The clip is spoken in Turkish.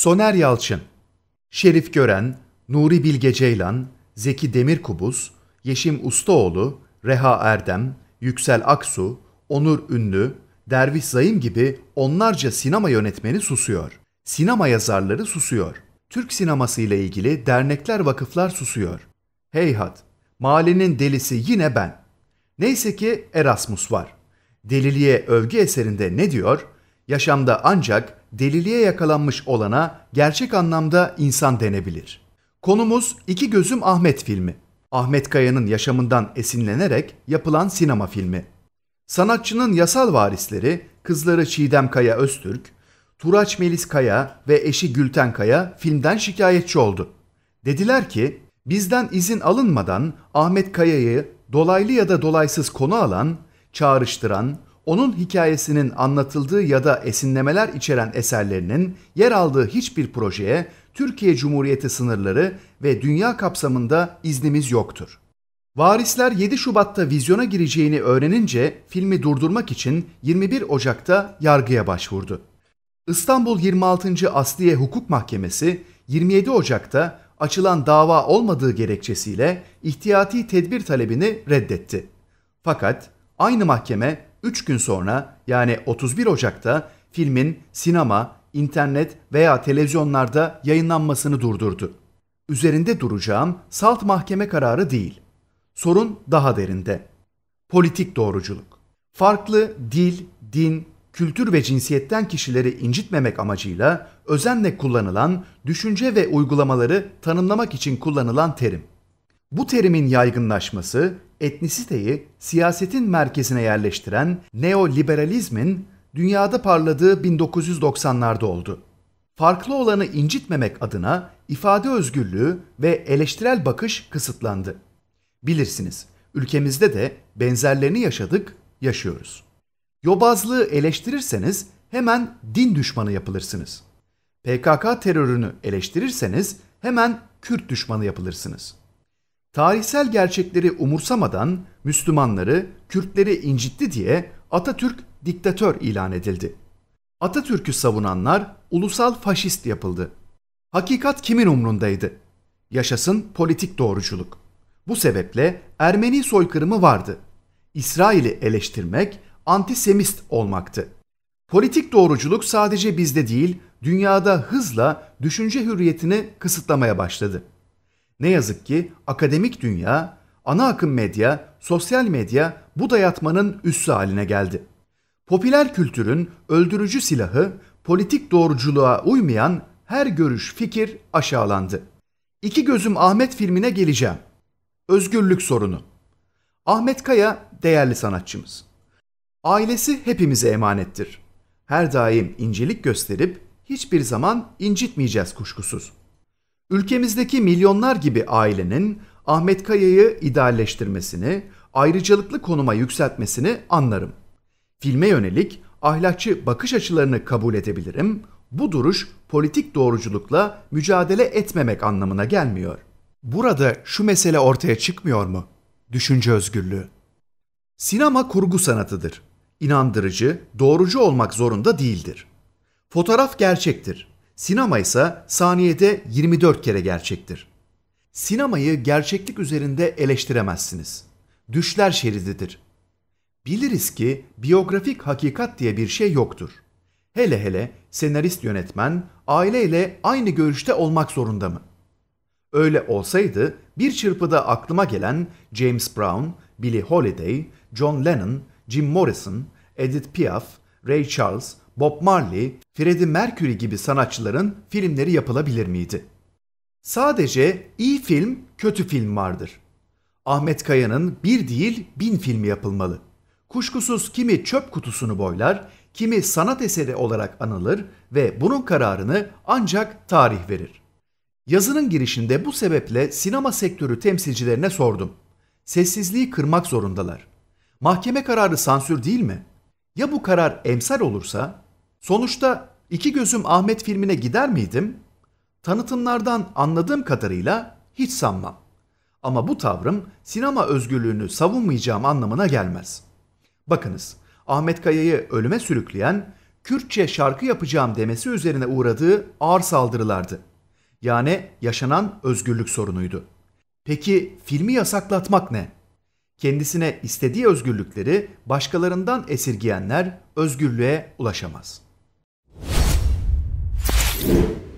Soner Yalçın, Şerif Gören, Nuri Bilge Ceylan, Zeki Demirkubuz, Yeşim Ustaoğlu, Reha Erdem, Yüksel Aksu, Onur Ünlü, Derviş Zayım gibi onlarca sinema yönetmeni susuyor. Sinema yazarları susuyor. Türk sineması ile ilgili dernekler, vakıflar susuyor. Heyhat, mahallenin delisi yine ben. Neyse ki Erasmus var. Deliliğe övgü eserinde ne diyor? Yaşamda ancak deliliğe yakalanmış olana gerçek anlamda insan denebilir. Konumuz İki Gözüm Ahmet filmi. Ahmet Kaya'nın yaşamından esinlenerek yapılan sinema filmi. Sanatçının yasal varisleri kızları Çiğdem Kaya Öztürk, Turaç Melis Kaya ve eşi Gülten Kaya filmden şikayetçi oldu. Dediler ki bizden izin alınmadan Ahmet Kaya'yı dolaylı ya da dolaysız konu alan, çağrıştıran, onun hikayesinin anlatıldığı ya da esinlemeler içeren eserlerinin yer aldığı hiçbir projeye Türkiye Cumhuriyeti sınırları ve dünya kapsamında iznimiz yoktur. Varisler 7 Şubat'ta vizyona gireceğini öğrenince filmi durdurmak için 21 Ocak'ta yargıya başvurdu. İstanbul 26. Asliye Hukuk Mahkemesi 27 Ocak'ta açılan dava olmadığı gerekçesiyle ihtiyati tedbir talebini reddetti. Fakat aynı mahkeme 3 gün sonra yani 31 Ocak'ta filmin sinema, internet veya televizyonlarda yayınlanmasını durdurdu. Üzerinde duracağım salt mahkeme kararı değil. Sorun daha derinde. Politik doğruculuk. Farklı dil, din, kültür ve cinsiyetten kişileri incitmemek amacıyla özenle kullanılan düşünce ve uygulamaları tanımlamak için kullanılan terim. Bu terimin yaygınlaşması etnisiteyi siyasetin merkezine yerleştiren neoliberalizmin dünyada parladığı 1990'larda oldu. Farklı olanı incitmemek adına ifade özgürlüğü ve eleştirel bakış kısıtlandı. Bilirsiniz, ülkemizde de benzerlerini yaşadık, yaşıyoruz. Yobazlığı eleştirirseniz hemen din düşmanı yapılırsınız. PKK terörünü eleştirirseniz hemen Kürt düşmanı yapılırsınız tarihsel gerçekleri umursamadan Müslümanları, Kürtleri incitti diye Atatürk diktatör ilan edildi. Atatürk'ü savunanlar ulusal faşist yapıldı. Hakikat kimin umrundaydı? Yaşasın politik doğruculuk. Bu sebeple Ermeni soykırımı vardı. İsrail'i eleştirmek antisemist olmaktı. Politik doğruculuk sadece bizde değil, dünyada hızla düşünce hürriyetini kısıtlamaya başladı. Ne yazık ki akademik dünya, ana akım medya, sosyal medya bu dayatmanın üssü haline geldi. Popüler kültürün öldürücü silahı politik doğruculuğa uymayan her görüş fikir aşağılandı. İki Gözüm Ahmet filmine geleceğim. Özgürlük sorunu. Ahmet Kaya değerli sanatçımız. Ailesi hepimize emanettir. Her daim incelik gösterip hiçbir zaman incitmeyeceğiz kuşkusuz. Ülkemizdeki milyonlar gibi ailenin Ahmet Kaya'yı idealleştirmesini, ayrıcalıklı konuma yükseltmesini anlarım. Filme yönelik ahlakçı bakış açılarını kabul edebilirim. Bu duruş politik doğruculukla mücadele etmemek anlamına gelmiyor. Burada şu mesele ortaya çıkmıyor mu? Düşünce özgürlüğü. Sinema kurgu sanatıdır. İnandırıcı, doğrucu olmak zorunda değildir. Fotoğraf gerçektir. Sinema ise saniyede 24 kere gerçektir. Sinemayı gerçeklik üzerinde eleştiremezsiniz. Düşler şerididir. Biliriz ki biyografik hakikat diye bir şey yoktur. Hele hele senarist yönetmen aileyle aynı görüşte olmak zorunda mı? Öyle olsaydı bir çırpıda aklıma gelen James Brown, Billie Holiday, John Lennon, Jim Morrison, Edith Piaf, Ray Charles, Bob Marley, Freddie Mercury gibi sanatçıların filmleri yapılabilir miydi? Sadece iyi film, kötü film vardır. Ahmet Kaya'nın bir değil bin filmi yapılmalı. Kuşkusuz kimi çöp kutusunu boylar, kimi sanat eseri olarak anılır ve bunun kararını ancak tarih verir. Yazının girişinde bu sebeple sinema sektörü temsilcilerine sordum. Sessizliği kırmak zorundalar. Mahkeme kararı sansür değil mi? Ya bu karar emsal olursa? Sonuçta iki Gözüm Ahmet filmine gider miydim? Tanıtımlardan anladığım kadarıyla hiç sanmam. Ama bu tavrım sinema özgürlüğünü savunmayacağım anlamına gelmez. Bakınız, Ahmet Kaya'yı ölüme sürükleyen Kürtçe şarkı yapacağım demesi üzerine uğradığı ağır saldırılardı. Yani yaşanan özgürlük sorunuydu. Peki filmi yasaklatmak ne? Kendisine istediği özgürlükleri başkalarından esirgeyenler özgürlüğe ulaşamaz.'' you